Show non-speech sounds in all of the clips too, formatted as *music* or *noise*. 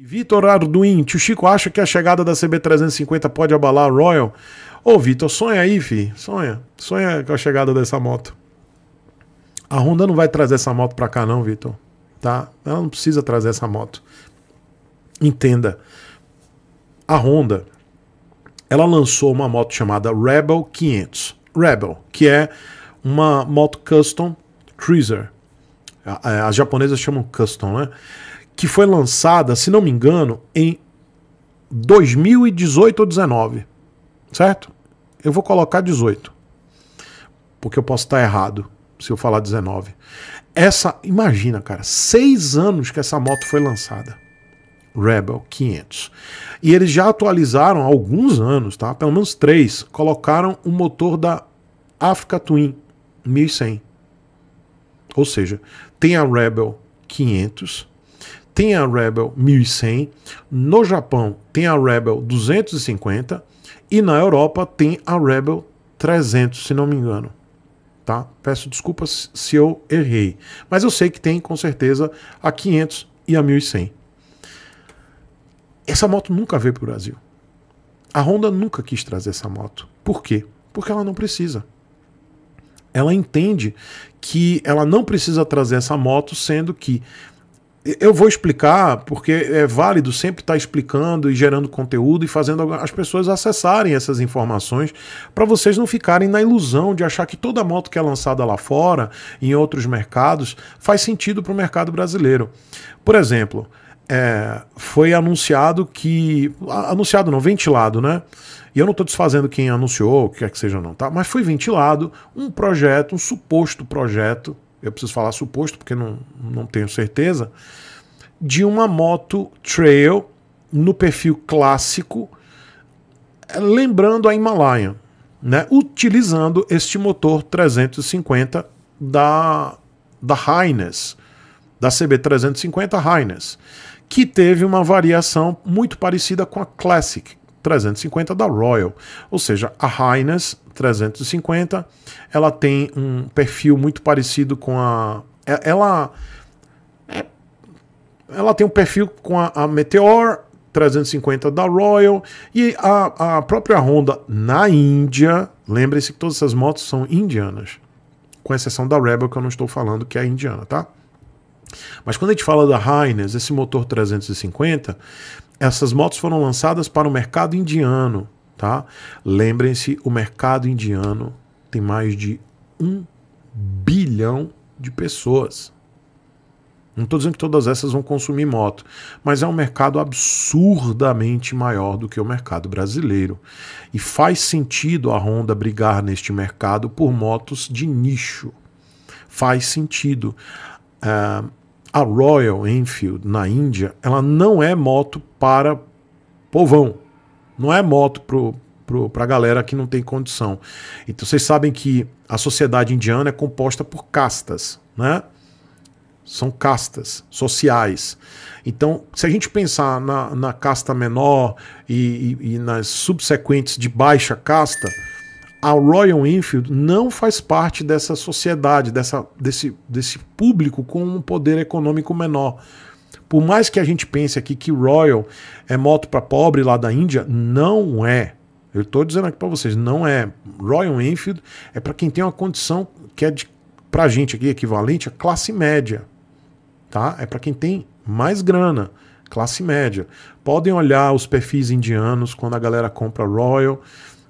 Vitor Arduin, tio Chico acha que a chegada da CB350 pode abalar a Royal? Ô, Vitor, sonha aí, fi. Sonha. Sonha com a chegada dessa moto. A Honda não vai trazer essa moto pra cá, não, Vitor. Tá? Ela não precisa trazer essa moto. Entenda. A Honda, ela lançou uma moto chamada Rebel 500. Rebel, que é uma moto custom cruiser. As japonesas chamam custom, né? que foi lançada, se não me engano, em 2018 ou 19, certo? Eu vou colocar 18, porque eu posso estar errado se eu falar 19. Essa, imagina, cara, seis anos que essa moto foi lançada. Rebel 500. E eles já atualizaram há alguns anos, tá? Pelo menos três. Colocaram o motor da Africa Twin 1100. Ou seja, tem a Rebel 500 tem a Rebel 1100, no Japão tem a Rebel 250 e na Europa tem a Rebel 300, se não me engano. Tá? Peço desculpas se eu errei, mas eu sei que tem com certeza a 500 e a 1100. Essa moto nunca veio para o Brasil. A Honda nunca quis trazer essa moto. Por quê? Porque ela não precisa. Ela entende que ela não precisa trazer essa moto, sendo que eu vou explicar, porque é válido sempre estar tá explicando e gerando conteúdo e fazendo as pessoas acessarem essas informações para vocês não ficarem na ilusão de achar que toda moto que é lançada lá fora, em outros mercados, faz sentido para o mercado brasileiro. Por exemplo, é, foi anunciado que. Anunciado não, ventilado, né? E eu não estou desfazendo quem anunciou, o que quer que seja, não, tá? Mas foi ventilado um projeto, um suposto projeto eu preciso falar suposto porque não, não tenho certeza, de uma moto trail no perfil clássico, lembrando a Himalayan, né? utilizando este motor 350 da, da Hines, da CB350 Hines, que teve uma variação muito parecida com a Classic, 350 da Royal. Ou seja, a Highness 350, ela tem um perfil muito parecido com a. É, ela. Ela tem um perfil com a, a Meteor 350 da Royal e a, a própria Honda na Índia. Lembre-se que todas essas motos são indianas, com exceção da Rebel, que eu não estou falando que é indiana, tá? Mas quando a gente fala da Highness, esse motor 350, essas motos foram lançadas para o mercado indiano, tá? Lembrem-se, o mercado indiano tem mais de um bilhão de pessoas. Não estou dizendo que todas essas vão consumir moto, mas é um mercado absurdamente maior do que o mercado brasileiro. E faz sentido a Honda brigar neste mercado por motos de nicho. Faz sentido. Uh, a Royal Enfield na Índia, ela não é moto para povão. Não é moto pro, pro, a galera que não tem condição. Então vocês sabem que a sociedade indiana é composta por castas, né? São castas sociais. Então, se a gente pensar na, na casta menor e, e, e nas subsequentes de baixa casta, a Royal Enfield não faz parte dessa sociedade, dessa, desse, desse público com um poder econômico menor. Por mais que a gente pense aqui que Royal é moto para pobre lá da Índia, não é. Eu estou dizendo aqui para vocês, não é. Royal Enfield é para quem tem uma condição que é para a gente aqui equivalente à classe média, tá? É para quem tem mais grana, classe média. Podem olhar os perfis indianos quando a galera compra Royal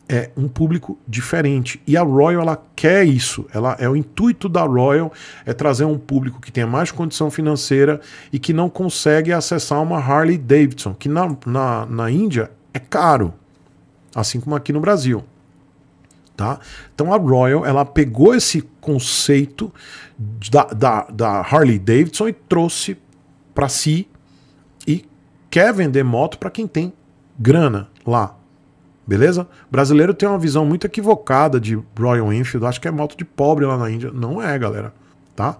é um público diferente. E a Royal ela quer isso. Ela é o intuito da Royal é trazer um público que tenha mais condição financeira e que não consegue acessar uma Harley Davidson, que na, na, na Índia é caro, assim como aqui no Brasil. Tá? Então a Royal ela pegou esse conceito da, da, da Harley Davidson e trouxe para si e quer vender moto para quem tem grana lá, Beleza? O brasileiro tem uma visão muito equivocada de Royal Enfield, acho que é moto de pobre lá na Índia. Não é, galera. Tá?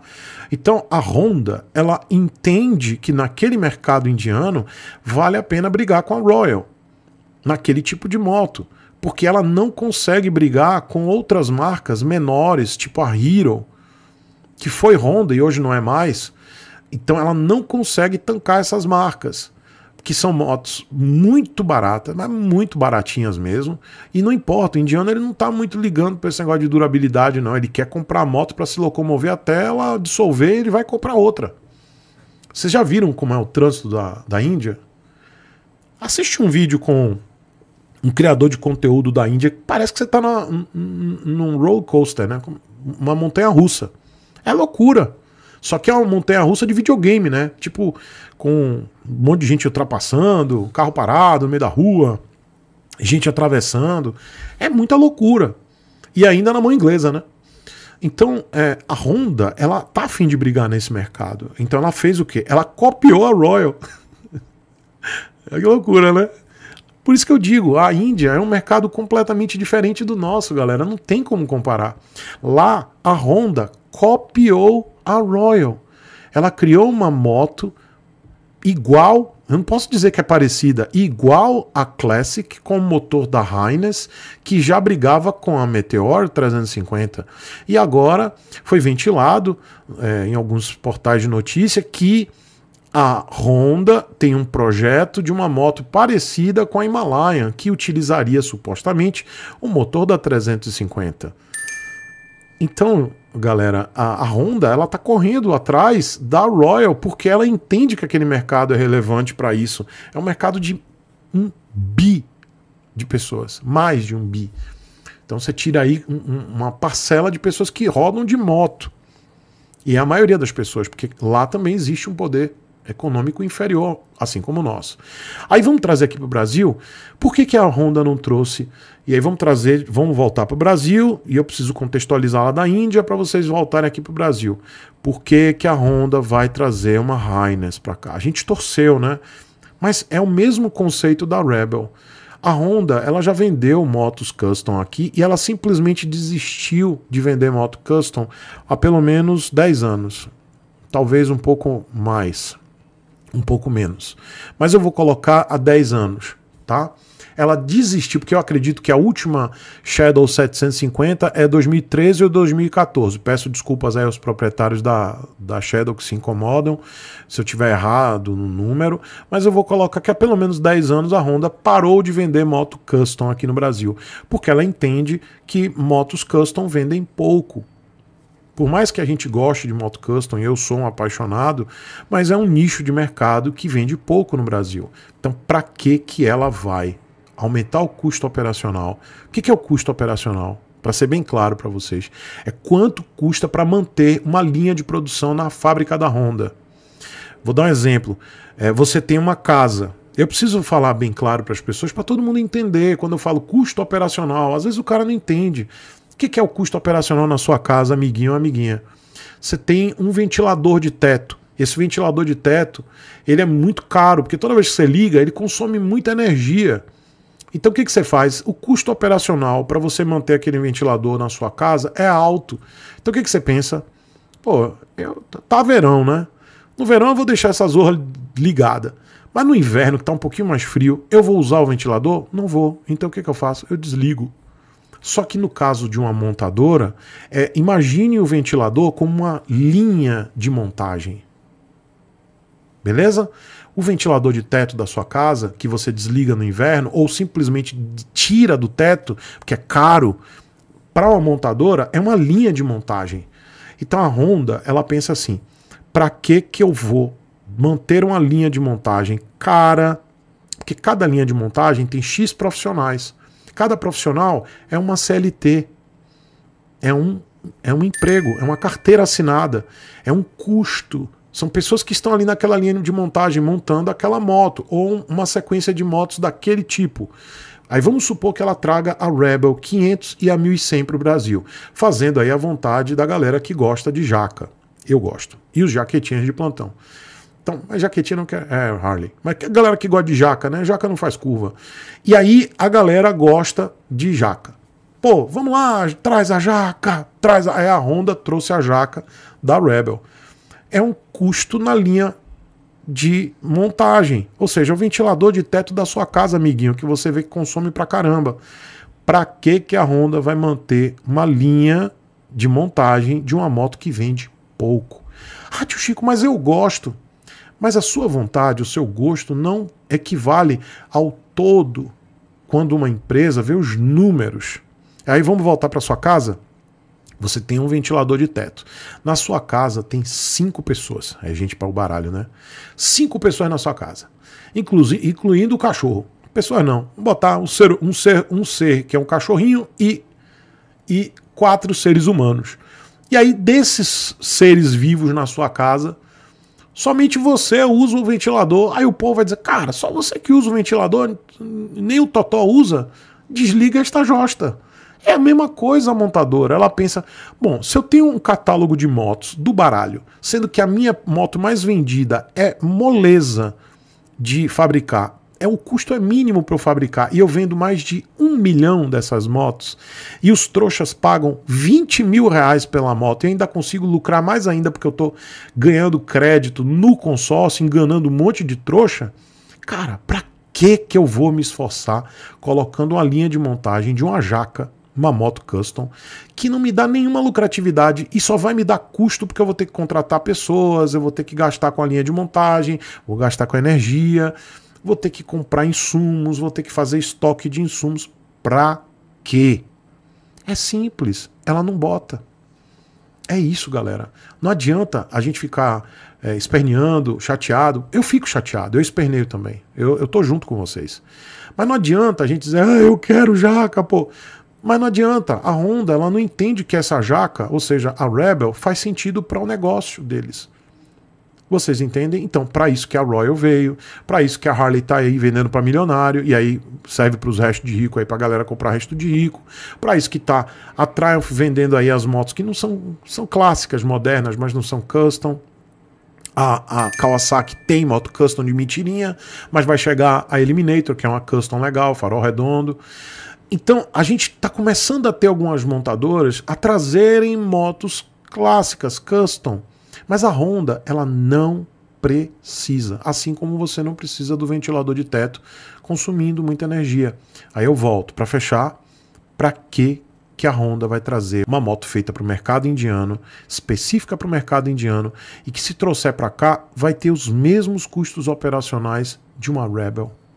Então a Honda ela entende que naquele mercado indiano vale a pena brigar com a Royal naquele tipo de moto, porque ela não consegue brigar com outras marcas menores, tipo a Hero, que foi Honda e hoje não é mais. Então ela não consegue tancar essas marcas que são motos muito baratas, mas muito baratinhas mesmo. E não importa, o indiano ele não está muito ligando para esse negócio de durabilidade, não. Ele quer comprar a moto para se locomover até ela dissolver e ele vai comprar outra. Vocês já viram como é o trânsito da, da Índia? Assiste um vídeo com um criador de conteúdo da Índia que parece que você está num, num roller coaster, né? Uma montanha russa. É loucura. Só que é uma montanha russa de videogame, né? Tipo, com um monte de gente ultrapassando, carro parado no meio da rua, gente atravessando. É muita loucura. E ainda na mão inglesa, né? Então, é, a Honda, ela tá afim de brigar nesse mercado. Então, ela fez o quê? Ela copiou a Royal. *laughs* é que loucura, né? Por isso que eu digo, a Índia é um mercado completamente diferente do nosso, galera. Não tem como comparar. Lá, a Honda copiou a Royal. Ela criou uma moto igual, eu não posso dizer que é parecida, igual a Classic com o motor da Heinz, que já brigava com a Meteor 350. E agora foi ventilado é, em alguns portais de notícia que a Honda tem um projeto de uma moto parecida com a Himalayan, que utilizaria supostamente o motor da 350. Então, galera, a, a, Honda ela tá correndo atrás da Royal porque ela entende que aquele mercado é relevante para isso. É um mercado de um bi de pessoas, mais de um bi. Então você tira aí um, uma parcela de pessoas que rodam de moto. E é a maioria das pessoas, porque lá também existe um poder econômico inferior, assim como o nosso. Aí vamos trazer aqui para o Brasil, por que, que a Honda não trouxe? E aí vamos trazer, vamos voltar para o Brasil, e eu preciso contextualizar lá da Índia para vocês voltarem aqui para o Brasil. Por que, que a Honda vai trazer uma Highness para cá? A gente torceu, né? Mas é o mesmo conceito da Rebel. A Honda ela já vendeu motos custom aqui e ela simplesmente desistiu de vender moto custom há pelo menos 10 anos. Talvez um pouco mais um pouco menos. Mas eu vou colocar há 10 anos, tá? Ela desistiu, porque eu acredito que a última Shadow 750 é 2013 ou 2014. Peço desculpas aí aos proprietários da, da Shadow que se incomodam se eu tiver errado no número, mas eu vou colocar que há pelo menos 10 anos a Honda parou de vender moto custom aqui no Brasil, porque ela entende que motos custom vendem pouco por mais que a gente goste de moto custom, eu sou um apaixonado, mas é um nicho de mercado que vende pouco no Brasil. Então, para que que ela vai aumentar o custo operacional? O que, que é o custo operacional? Para ser bem claro para vocês, é quanto custa para manter uma linha de produção na fábrica da Honda. Vou dar um exemplo. É, você tem uma casa, eu preciso falar bem claro para as pessoas, para todo mundo entender. Quando eu falo custo operacional, às vezes o cara não entende. O que é o custo operacional na sua casa, amiguinho ou amiguinha? Você tem um ventilador de teto. Esse ventilador de teto, ele é muito caro, porque toda vez que você liga, ele consome muita energia. Então o que, que você faz? O custo operacional para você manter aquele ventilador na sua casa é alto. Então o que, que você pensa? Pô, eu, tá verão, né? No verão eu vou deixar essa zorra ligada. Mas no inverno, que está um pouquinho mais frio, eu vou usar o ventilador? Não vou. Então o que, que eu faço? Eu desligo. Só que no caso de uma montadora, é, imagine o ventilador como uma linha de montagem. Beleza? O ventilador de teto da sua casa, que você desliga no inverno ou simplesmente tira do teto, porque é caro, para uma montadora é uma linha de montagem. Então a Honda, ela pensa assim: para que que eu vou manter uma linha de montagem cara? Porque cada linha de montagem tem X profissionais. Cada profissional é uma CLT, é um, é um emprego, é uma carteira assinada, é um custo. São pessoas que estão ali naquela linha de montagem montando aquela moto ou uma sequência de motos daquele tipo. Aí vamos supor que ela traga a Rebel 500 e a 1100 para o Brasil, fazendo aí a vontade da galera que gosta de jaca. Eu gosto. E os jaquetinhas de plantão. Então, a jaquetinha não quer. É, Harley. Mas a galera que gosta de jaca, né? Jaca não faz curva. E aí a galera gosta de jaca. Pô, vamos lá, traz a jaca. Traz a... Aí é, a Honda trouxe a jaca da Rebel. É um custo na linha de montagem. Ou seja, o ventilador de teto da sua casa, amiguinho, que você vê que consome pra caramba. Pra que, que a Honda vai manter uma linha de montagem de uma moto que vende pouco? Ah, tio Chico, mas eu gosto. Mas a sua vontade, o seu gosto não equivale ao todo quando uma empresa vê os números. Aí vamos voltar para sua casa? Você tem um ventilador de teto. Na sua casa tem cinco pessoas. É gente para o baralho, né? Cinco pessoas na sua casa. Inclu incluindo o cachorro. Pessoas não. Vamos botar um ser, um ser, um ser que é um cachorrinho e, e quatro seres humanos. E aí, desses seres vivos na sua casa, somente você usa o ventilador. Aí o povo vai dizer, cara, só você que usa o ventilador, nem o Totó usa, desliga esta josta. É a mesma coisa a montadora. Ela pensa: bom, se eu tenho um catálogo de motos do baralho, sendo que a minha moto mais vendida é moleza de fabricar é o custo é mínimo para eu fabricar e eu vendo mais de um milhão dessas motos e os trouxas pagam 20 mil reais pela moto e ainda consigo lucrar mais ainda porque eu estou ganhando crédito no consórcio, enganando um monte de trouxa. Cara, para que que eu vou me esforçar colocando uma linha de montagem de uma jaca uma moto custom, que não me dá nenhuma lucratividade e só vai me dar custo porque eu vou ter que contratar pessoas, eu vou ter que gastar com a linha de montagem, vou gastar com a energia vou ter que comprar insumos, vou ter que fazer estoque de insumos. Pra quê? É simples, ela não bota. É isso, galera. Não adianta a gente ficar é, esperneando, chateado. Eu fico chateado, eu esperneio também. Eu, eu tô junto com vocês. Mas não adianta a gente dizer, ah, eu quero jaca, pô. Mas não adianta. A Honda, ela não entende que essa jaca, ou seja, a Rebel, faz sentido para o negócio deles. Vocês entendem? Então, para isso que a Royal veio, para isso que a Harley tá aí vendendo para milionário, e aí serve para os restos de rico aí para galera comprar resto de rico. Para isso que tá a Triumph vendendo aí as motos que não são são clássicas, modernas, mas não são custom. A, a, Kawasaki tem moto custom de mentirinha, mas vai chegar a Eliminator, que é uma custom legal, farol redondo. Então a gente está começando a ter algumas montadoras a trazerem motos clássicas, custom, mas a Honda, ela não precisa, assim como você não precisa do ventilador de teto consumindo muita energia. Aí eu volto para fechar, para que que a Honda vai trazer uma moto feita para o mercado indiano, específica para o mercado indiano e que se trouxer para cá vai ter os mesmos custos operacionais de uma Rebel